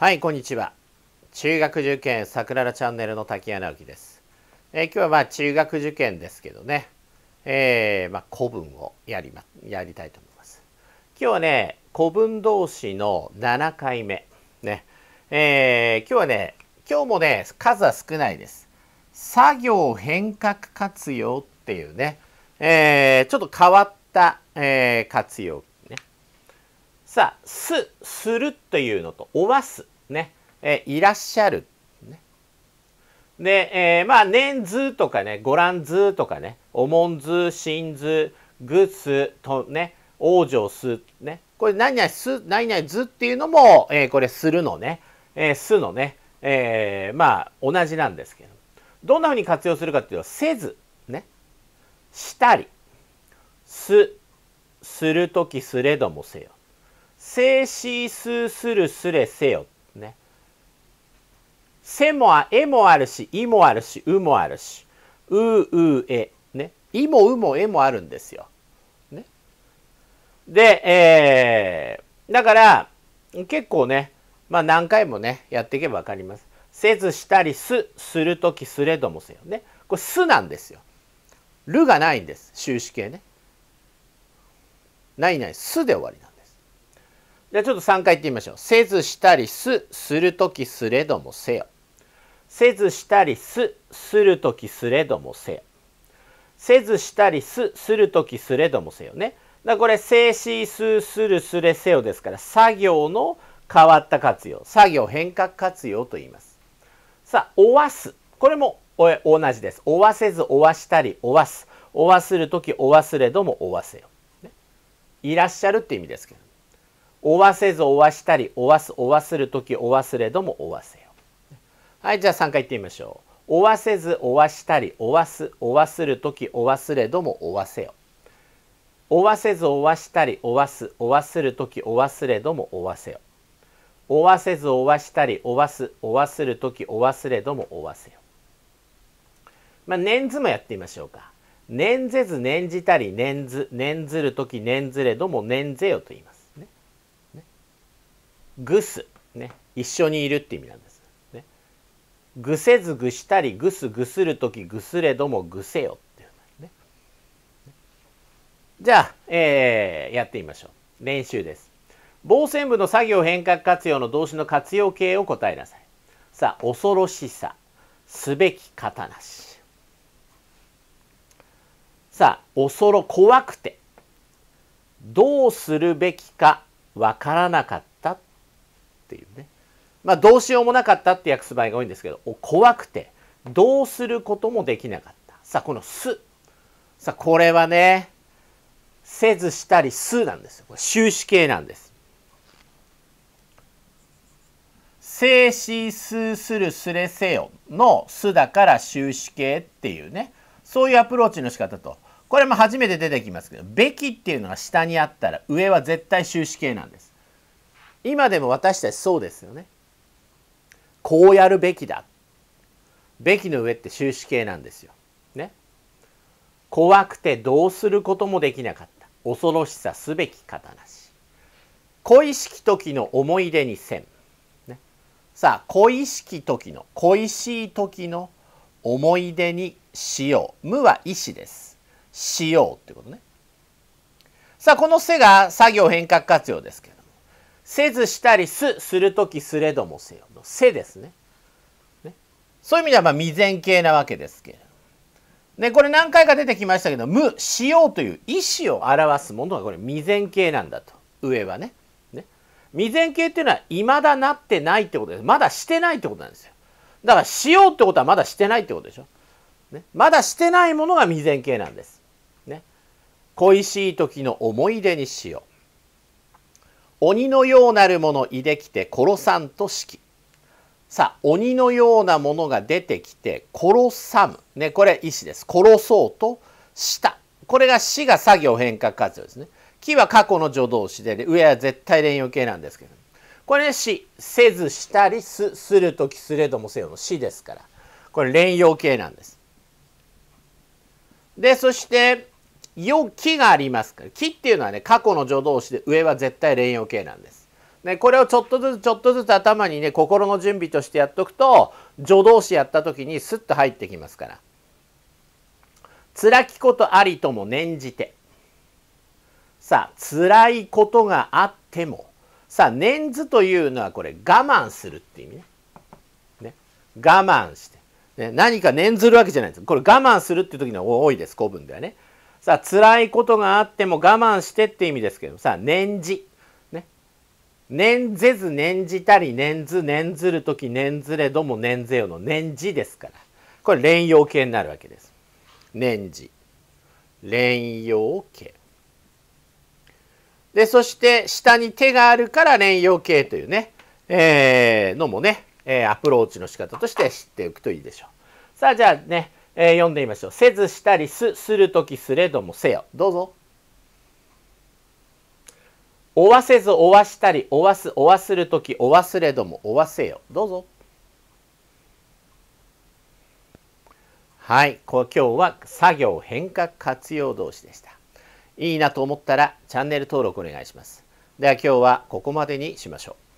はい、こんにちは。中学受験桜らチャンネルの滝谷直樹です。えー、今日はまあ中学受験ですけどね、えー、まあ、古文をやりまやりたいと思います。今日はね、古文動詞の7回目。ね、えー、今日はね、今日もね、数は少ないです。作業変革活用っていうね、えちょっと変わった、え活用さあ、す、するというのと、おわす、ね、えー、いらっしゃる、ね。で、えー、まあ、年ずとかね、ご覧ずとかね、おもんし心ず、ぐす、とね、往生す、ね。これ、何々す、何々ずっていうのも、えー、これ、するのね、えー、すのね、えー、まあ、同じなんですけど、どんなふうに活用するかっていうと、せず、ね、したり、す、するときすれどもせよ。せしすするすれせよ。ね。せもあ、えもあるし、いもあるし、うもあるし、う、う、え。ね。いもうもえもあるんですよ。ね。で、えー、だから、結構ね、まあ何回もね、やっていけばわかります。せずしたりす、するときすれどもせよ。ね。これすなんですよ。るがないんです。終止形ね。ないない、すで終わりなじゃあちょっと3回言ってみましょう。せずしたりす、するときすれどもせよ。せずしたりす、するときすれどもせよ。せずしたりす、するときすれどもせよね。だこれ、せいしす、する、すれ、せよですから、作業の変わった活用。作業変革活用と言います。さあ、おわす。これも同じです。おわせず、おわしたり、おわす。おわするとき、お忘れども、おわせよ、ね。いらっしゃるって意味ですけど。おわせずおわしたりおわすおわする時おすれどもおわせよはいじゃあ3回言ってみましょうおわせずおわしたりおわすおわする時おすれどもおわせよおわせずおわしたりおわすおわする時おすれどもおわせよおわせずおわしたりおわすおわする時おすれどもおわせよまあ念ずもやってみましょうか念ぜず念じたり念ず念ずる時念ずれども念ぜよと言いますぐす、ね、一緒にいるって意味なんです。ね、ぐせずぐしたりぐすぐする時ぐすれどもぐせよっていうね。じゃあ、えー、やってみましょう。練習です。防線部の作業変革活用の動詞の活用形を答えなさい。さあ、恐ろしさ、すべき方なし。さあ、恐ろ、怖くて、どうするべきかわからなかった。っていうね。まあどうしようもなかったって訳す場合が多いんですけど、怖くてどうすることもできなかった。さあこのす。さあこれはね、せずしたりすなんですよ。これ終止形なんです。静止するすれせよのすだから終止形っていうね、そういうアプローチの仕方と。これも初めて出てきますけど、べきっていうのが下にあったら上は絶対終止形なんです。今でも私たちそうですよね。こうやるべきだ。べきの上って終止形なんですよ。ね。怖くてどうすることもできなかった。恐ろしさすべき方なし。恋しき時の思い出にせん。ね、さあ、恋しき時の、恋しい時の思い出にしよう。無は意志です。しようってことね。さあ、この「せ」が作業変革活用ですけど。せずしたりす、するときすれどもせよのせですね。ねそういう意味ではまあ未然形なわけですけれどね、これ何回か出てきましたけど、無、しようという意思を表すものがこれ未然形なんだと。上はね。ね未然形っていうのは未だなってないってことです。まだしてないってことなんですよ。だからしようってことはまだしてないってことでしょ。ね、まだしてないものが未然形なんです。ね、恋しい時の思い出にしよう。鬼のようなるものいできて殺さんとき。さあ鬼のようなものが出てきて殺さむねこれ意思です殺そうとしたこれが死が作業変化活用ですね木は過去の助動詞で、ね、上は絶対連用形なんですけどこれね死せずしたりすする時すれどもせよの死ですからこれ連用形なんですでそしてよ、気がありますから気っていうのはね過去の助動詞で上は絶対連用形なんです。ね、これをちょっとずつちょっとずつ頭にね心の準備としてやっとくと助動詞やった時にスッと入ってきますから。辛きことありとも念じてさあ辛いことがあってもさあ念ずというのはこれ我慢するって意味ね。ね我慢して、ね、何か念ずるわけじゃないですこれ我慢するっていう時には多いです古文ではね。さあ辛いことがあっても我慢してって意味ですけどさあ念じね念ぜず念じたり念ず念ずる時念ずれども念ぜよの念じですからこれ連用形になるわけです念じ連用形でそして下に手があるから連用形というね、えー、のもね、えー、アプローチの仕方として知っておくといいでしょうさあじゃあねえー、読んでみましょう。せずしたりす、するときすれどもせよ。どうぞ。おわせずおわしたり、おわす、おわするとき、おわすれどもおわせよ。どうぞ。はい、こ今日は作業変革活用動詞でした。いいなと思ったらチャンネル登録お願いします。では今日はここまでにしましょう。